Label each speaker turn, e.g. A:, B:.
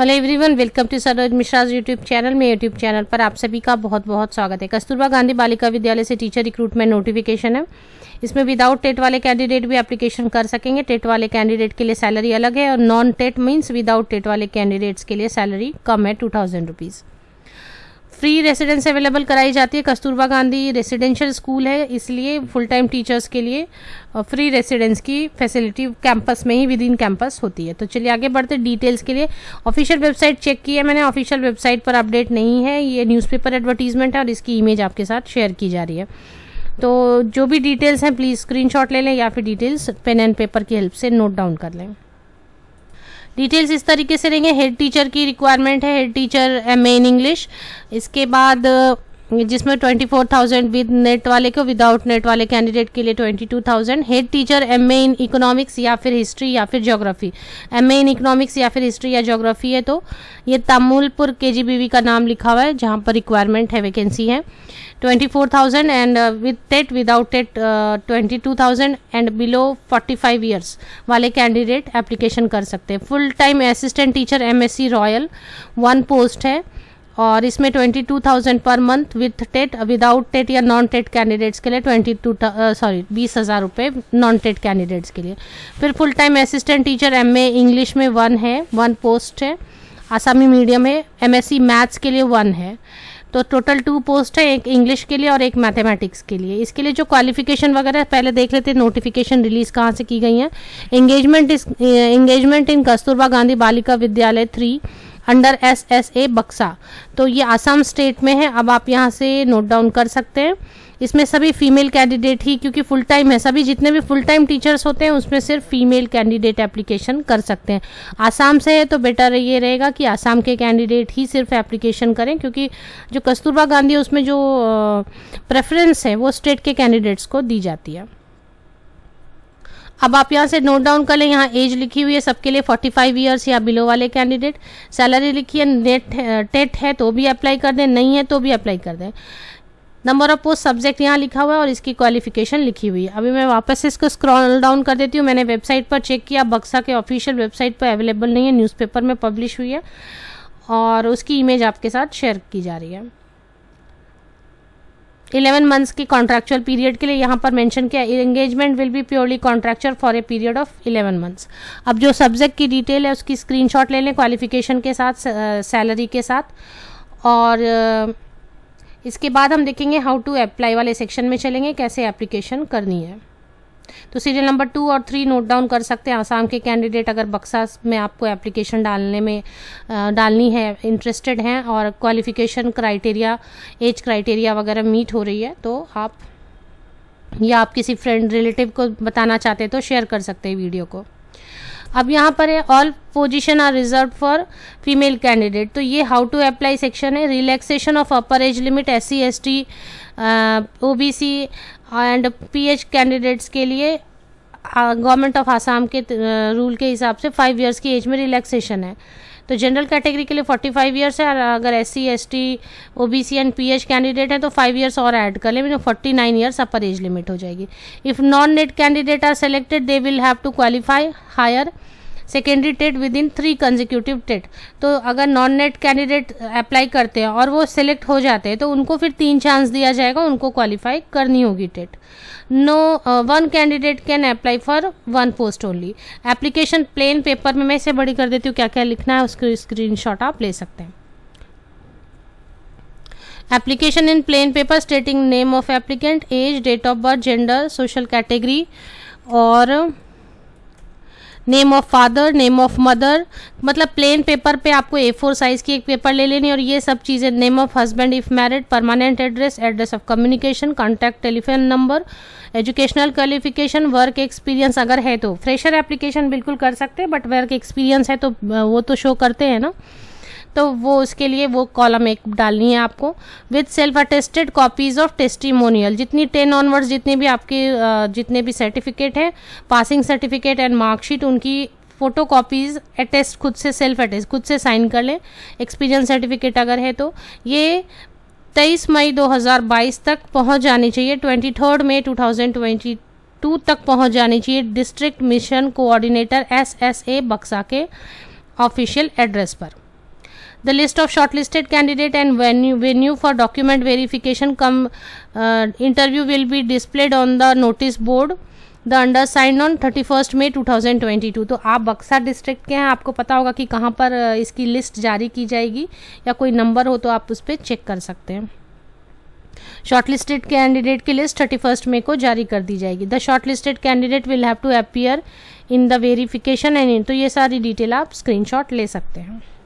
A: hello everyone welcome to Saroj Mishra's YouTube channel में YouTube channel पर आप सभी का बहुत बहुत स्वागत है कस्तूरबा गांधी बालिका विद्यालय से टीचर रिक्रूटमेंट नोटिफिकेशन है इसमें विदाउट टेट वाले कैंडिडेट भी एप्लीकेशन कर सकेंगे टेट वाले कैंडिडेट के लिए सैलरी अलग है और non TET means without TET वाले कैंडिडेट्स के लिए सैलरी कम है two thousand rupees free residence available कराई जाती है कस्तूरबा गांधी रेसिडेंशियल स्कूल है इसलिए फुल टाइम टीचर्स के लिए फ्री रेसिडेंस की फैसिलिटी कैंपस में ही विद इन कैंपस होती है तो चलिए आगे बढ़ते डिटेल्स के लिए ऑफिशियल वेबसाइट चेक की है मैंने ऑफिशियल वेबसाइट पर अपडेट नहीं है ये न्यूज़पेपर एडवर्टीजमेंट है और इसकी इमेज आपके साथ शेयर की जा रही है तो जो भी डिटेल्स हैं प्लीज़ स्क्रीनशॉट ले लें या फिर डिटेल्स पेन एंड पेपर की हेल्प से नोट डाउन कर लें डिटेल्स इस तरीके से रहेंगे हेड टीचर की रिक्वायरमेंट है head teacher M in English इसके बाद जिसमें 24,000 विद नेट वाले को विदाउट नेट वाले कैंडिडेट के लिए 22,000 head teacher MA in economics या फिर हिस्ट्री या फिर ज्योग्राफी एमए इन इकोनॉमिक्स या फिर हिस्ट्री या ज्योग्राफी है तो ये तमुलपुर के का नाम लिखा हुआ है जहाँ पर रिक्वायरमेंट है वैकेंसी है 24,000 and with TET without TET twenty two thousand and below forty five years वाले कैंडिडेट एप्लीकेशन कर सकते हैं full time assistant teacher MSc royal one post है और इसमें ट्वेंटी टू थाउजेंड पर month with TET without TET या non TET candidates के लिए ट्वेंटी टू सॉरी बीस हज़ार रुपये नॉन टेट कैंडिडेट्स के लिए फिर full time assistant teacher M English में वन है वन पोस्ट है आसामी मीडियम है एमएससी मैथ्स के लिए वन है तो टोटल टू पोस्ट है एक इंग्लिश के लिए और एक मैथमेटिक्स के लिए इसके लिए जो क्वालिफिकेशन वगैरह पहले देख लेते हैं नोटिफिकेशन रिलीज़ कहाँ से की गई है एंगेजमेंट इस engagement in Kasturba Gandhi Balika Vidyalaya three under S S A Baksa तो ये आसाम स्टेट में है अब आप यहाँ से नोट डाउन कर सकते हैं इसमें सभी फीमेल कैंडिडेट ही क्योंकि फुल टाइम है सभी जितने भी फुल टाइम टीचर्स होते हैं उसमें सिर्फ फीमेल कैंडिडेट एप्लीकेशन कर सकते हैं आसाम से है तो बेटर ये रहेगा कि आसाम के कैंडिडेट ही सिर्फ एप्लीकेशन करें क्योंकि जो कस्तूरबा गांधी उसमें जो प्रेफरेंस है वो स्टेट के कैंडिडेट्स को दी जाती है अब आप यहाँ से नोट डाउन कर लें यहाँ एज लिखी हुई है सबके लिए 45 फाइव ईयर्स या बिलो वाले कैंडिडेट सैलरी लिखी है नेट टेट है तो भी अप्लाई कर दें नहीं है तो भी अप्लाई कर दें नंबर ऑफ पोस्ट सब्जेक्ट यहाँ लिखा हुआ है और इसकी क्वालिफिकेशन लिखी हुई है अभी मैं वापस से इसको स्क्रॉल डाउन कर देती हूँ मैंने वेबसाइट पर चेक किया बक्सा के ऑफिशियल वेबसाइट पर अवेलेबल नहीं है न्यूज़पेपर में पब्लिश हुई है और उसकी इमेज आपके साथ शेयर की जा रही है इलेवन मंथ्स की कॉन्ट्रेक्चुअल पीरियड के लिए यहाँ पर मेंशन किया engagement will be purely contractual for a period of eleven months अब जो सब्जेक्ट की डिटेल है उसकी स्क्रीनशॉट ले लें क्वालिफिकेशन के साथ सैलरी के साथ और इसके बाद हम देखेंगे हाउ टू अप्लाई वाले सेक्शन में चलेंगे कैसे एप्लीकेशन करनी है तो सीरियल नंबर टू और थ्री नोट डाउन कर सकते हैं आसाम के कैंडिडेट अगर बक्सा में आपको एप्लीकेशन डालने में डालनी है इंटरेस्टेड हैं और क्वालिफिकेशन क्राइटेरिया एज क्राइटेरिया वगैरह मीट हो रही है तो आप या आप किसी फ्रेंड रिलेटिव को बताना चाहते हैं तो शेयर कर सकते हैं वीडियो को अब यहाँ पर है all position are reserve for female candidate तो ये हाउ टू अप्लाई सेक्शन है relaxation of upper age limit S C S T O B C and P H candidates के लिए गवर्नमेंट ऑफ आसाम के रूल uh, के हिसाब से five years की एज में रिलैक्सेशन है तो जनरल कैटेगरी के लिए फोर्टी फाइव ईयर्स है और अगर S C S T O B C and P H candidate है तो फाइव ईयर्स और ऐड कर लेंगे forty nine years upper age limit हो जाएगी if non net candidate are selected they will have to qualify higher secondary TET within three consecutive TET तो अगर non net candidate apply करते हैं और वो सिलेक्ट हो जाते हैं तो उनको फिर तीन चांस दिया जाएगा उनको क्वालिफाई करनी होगी TET no one candidate can apply for one post only application plain paper में मैं इसे बड़ी कर देती हूँ क्या क्या लिखना है उसको शॉट आप ले सकते हैं application in plain paper stating name of applicant age date of birth gender social category और name of father name of mother मतलब प्लेन पेपर पे आपको ए फोर साइज़ की एक पेपर ले लेनी और ये सब चीज़ें name of husband if married permanent address address of communication contact telephone number educational qualification work experience अगर है तो फ्रेशर एप्लीकेशन बिल्कुल कर सकते हैं बट वर्क एक्सपीरियंस है तो वो तो शो करते हैं ना तो वो उसके लिए वो कॉलम एक डालनी है आपको with self attested copies of testimonial जितनी टेन ऑनवर्ड्स जितने भी आपके जितने भी सर्टिफिकेट हैं पासिंग सर्टिफिकेट एंड मार्कशीट उनकी फ़ोटो कॉपीज़ अटेस्ट खुद से सेल्फ अटेस्ट खुद से साइन कर लें एक्सपीरियंस सर्टिफिकेट अगर है तो ये तेईस मई 2022 तक पहुंच जानी चाहिए ट्वेंटी थर्ड मई 2022 तक पहुंच जानी चाहिए district mission coordinator SSA Baksa के ऑफिशियल एड्रेस पर the list of shortlisted candidate and venue, venue for document verification come uh, interview will be displayed on the notice board the undersigned on thirty first May two thousand twenty two तो आप बक्सा district के हैं आपको पता होगा कि कहाँ पर uh, इसकी लिस्ट जारी की जाएगी या कोई नंबर हो तो आप उस पर चेक कर सकते हैं शॉर्टलिस्टेड कैंडिडेट की लिस्ट थर्टी फर्स्ट मे को जारी कर दी जाएगी the shortlisted candidate will have to appear in the verification and तो ये सारी डिटेल आप शॉट ले सकते हैं